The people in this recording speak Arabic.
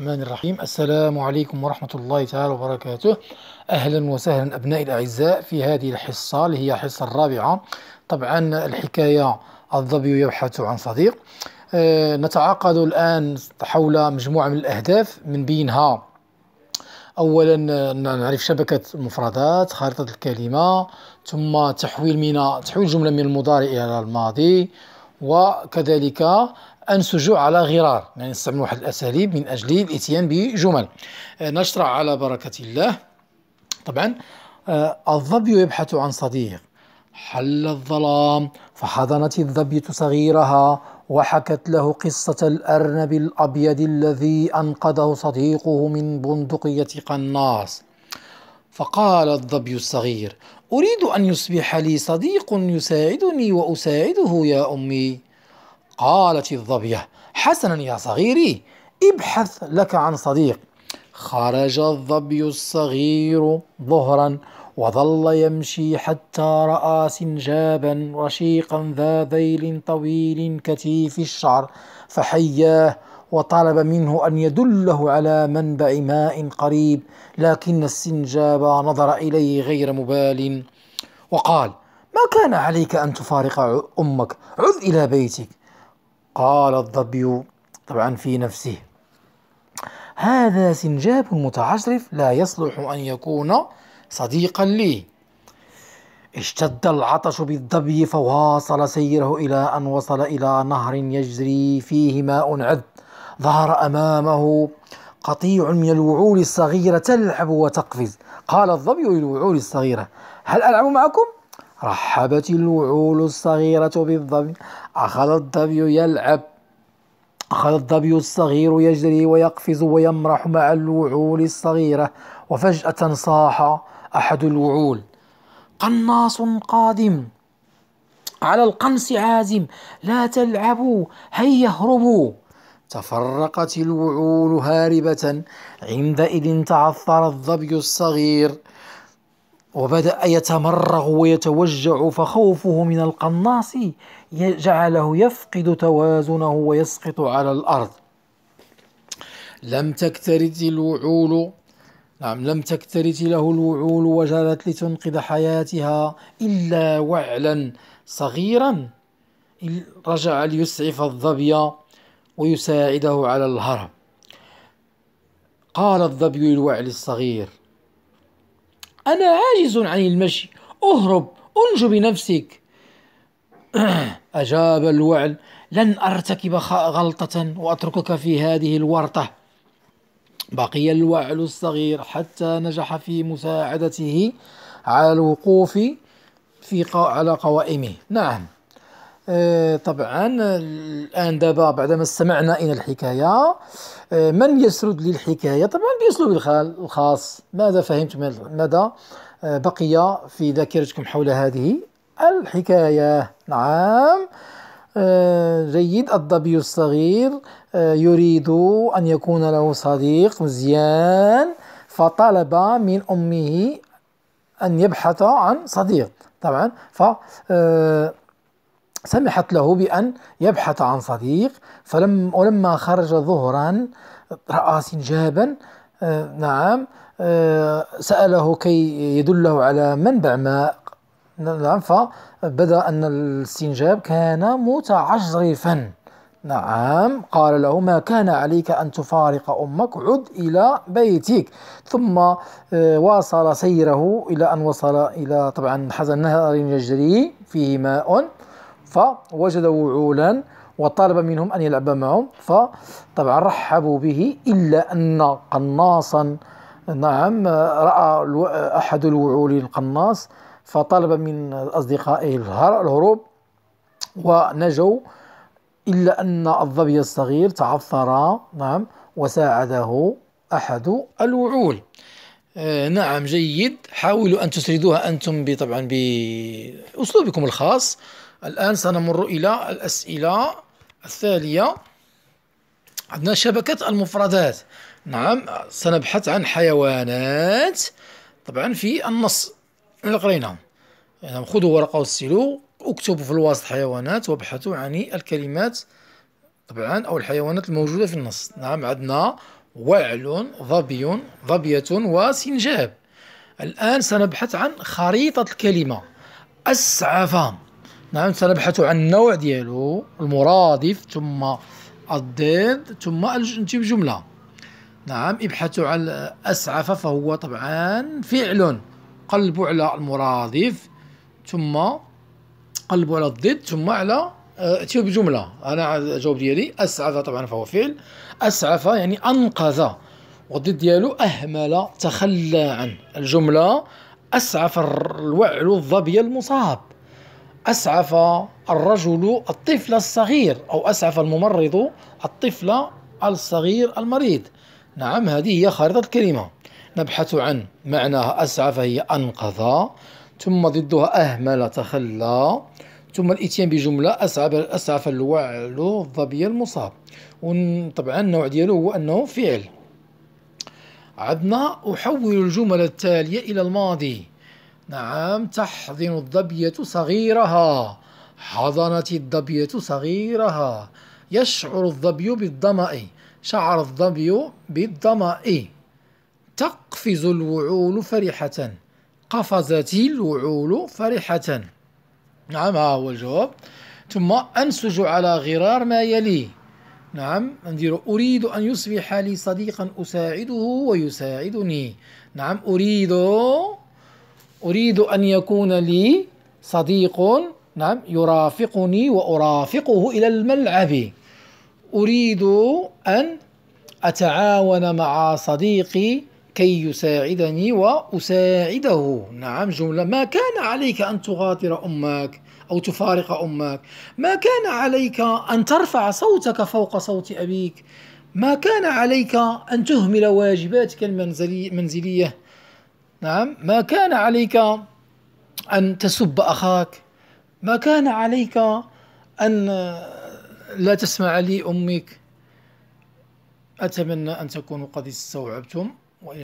الرحمن الرحيم السلام عليكم ورحمة الله تعالى وبركاته أهلا وسهلا أبنائي الأعزاء في هذه الحصة اللي هي الحصة الرابعة طبعا الحكاية الظبي يبحث عن صديق أه نتعاقد الآن حول مجموعة من الأهداف من بينها أولا نعرف شبكة المفردات خارطة الكلمة ثم تحويل من تحويل جملة من المضارع إلى الماضي وكذلك انسجوا على غرار يعني نستعمل واحد الأساليب من أجل الإتيان بجمل آه، نشرع على بركة الله طبعا آه، الظبي يبحث عن صديق حل الظلام فحضنت الظبية صغيرها وحكت له قصة الأرنب الأبيض الذي أنقذه صديقه من بندقية قناص فقال الظبي الصغير أريد أن يصبح لي صديق يساعدني وأساعده يا أمي قالت الظبية حسنا يا صغيري ابحث لك عن صديق خرج الظبي الصغير ظهرا وظل يمشي حتى رأى سنجابا رشيقا ذا ذيل طويل كثيف الشعر فحياه وطلب منه أن يدله على منبع ماء قريب لكن السنجاب نظر إليه غير مبال وقال ما كان عليك أن تفارق أمك عد إلى بيتك قال الظبي طبعا في نفسه هذا سنجاب متعجرف لا يصلح أن يكون صديقا لي اشتد العطش بالظبي فواصل سيره إلى أن وصل إلى نهر يجري فيه ماء عذب ظهر أمامه قطيع من الوعول الصغيرة تلعب وتقفز قال الظبي للوعول الصغيرة هل ألعب معكم؟ رحبت الوعول الصغيرة بالظبي أخذ الظبي يلعب أخذ الظبي الصغير يجري ويقفز ويمرح مع الوعول الصغيرة وفجأة صاح أحد الوعول قناص قادم على القنص عازم لا تلعبوا هيا اهربوا تفرقت الوعول هاربة عندئذ تعثر الظبي الصغير وبدأ يتمرغ ويتوجع فخوفه من القناص جعله يفقد توازنه ويسقط على الأرض لم تكترث الوعول نعم لم تكترث له الوعول وجرت لتنقذ حياتها إلا وعلا صغيرا رجع ليسعف الظبي ويساعده على الهرب قال الظبي للوعل الصغير أنا عاجز عن المشي اهرب انج بنفسك أجاب الوعل لن أرتكب غلطة وأتركك في هذه الورطة بقي الوعل الصغير حتى نجح في مساعدته على الوقوف في على قوائمه نعم آه، طبعا الان دابا بعدما استمعنا الى الحكايه آه، من يسرد لي الحكايه طبعا باسلوب الخاص ماذا فهمت ماذا آه، بقي في ذاكرتكم حول هذه الحكايه نعم جيد الظبي الصغير يريد ان يكون له صديق مزيان فطلب من امه ان يبحث عن صديق طبعا ف سمحت له بأن يبحث عن صديق فلم ولما خرج ظهرا رأى سنجابا آه نعم آه سأله كي يدله على منبع ماء نعم فبدا أن السنجاب كان متعجرفا نعم قال له ما كان عليك أن تفارق أمك عد إلى بيتك ثم آه، واصل سيره إلى أن وصل إلى طبعا حزن نهر يجري فيه ماء فوجد وعولا وطلب منهم أن يلعب معهم فطبعا رحبوا به إلا أن قناصا نعم رأى أحد الوعول القناص فطلب من أصدقائه الهروب ونجوا إلا أن الظبي الصغير تعثر نعم وساعده أحد الوعول آه نعم جيد حاولوا أن تسردوها أنتم طبعا بأسلوبكم الخاص الآن سنمر إلى الأسئلة التالية عندنا شبكة المفردات نعم سنبحث عن حيوانات طبعا في النص اللي قريناه يعني نعم، خذوا ورقة وستيلو اكتبوا في الوسط حيوانات وابحثوا عن الكلمات طبعا أو الحيوانات الموجودة في النص نعم عندنا وعل ظبي ظبية وسنجاب الآن سنبحث عن خريطة الكلمة أسعف نعم سنبحث عن النوع ديالو المرادف ثم الضد ثم الجنتي جمله نعم ابحثوا عن أسعف فهو طبعا فعل قلبوا على المرادف ثم قلبوا على الضد ثم على آه، اتيوا بجملة أنا الجواب ديالي أسعف طبعا فهو فعل أسعف يعني أنقذ والضد ديالو أهمل تخلى عن الجملة أسعف الوعل الظبي المصاب أسعف الرجل الطفل الصغير أو أسعف الممرض الطفل الصغير المريض نعم هذه هي خارطة الكلمة نبحث عن معناها أسعف هي أنقذ ثم ضدها أهمل تخلى ثم الاتيان بجمله اسعف اسعف الوعل الظبي المصاب وطبعا النوع ديالو هو انه فعل عدنا احول الجمل التاليه الى الماضي نعم تحضن الظبية صغيرها حضنت الظبية صغيرها يشعر الظبي بالظمأ شعر الظبي بالظمأ تقفز الوعول فرحة قفزت الوعول فرحة نعم ها هو الجواب ثم أنسج على غرار ما يلي نعم ندير أريد أن يصبح لي صديقا أساعده ويساعدني نعم أريد أريد أن يكون لي صديق نعم يرافقني وأرافقه إلى الملعب أريد أن أتعاون مع صديقي كي يساعدني وأساعده نعم جملة ما كان عليك أن تغادر أمك أو تفارق أمك ما كان عليك أن ترفع صوتك فوق صوت أبيك ما كان عليك أن تهمل واجباتك المنزلية نعم ما كان عليك أن تسب أخاك ما كان عليك أن لا تسمع لي أمك أتمنى أن تكونوا قد استوعبتم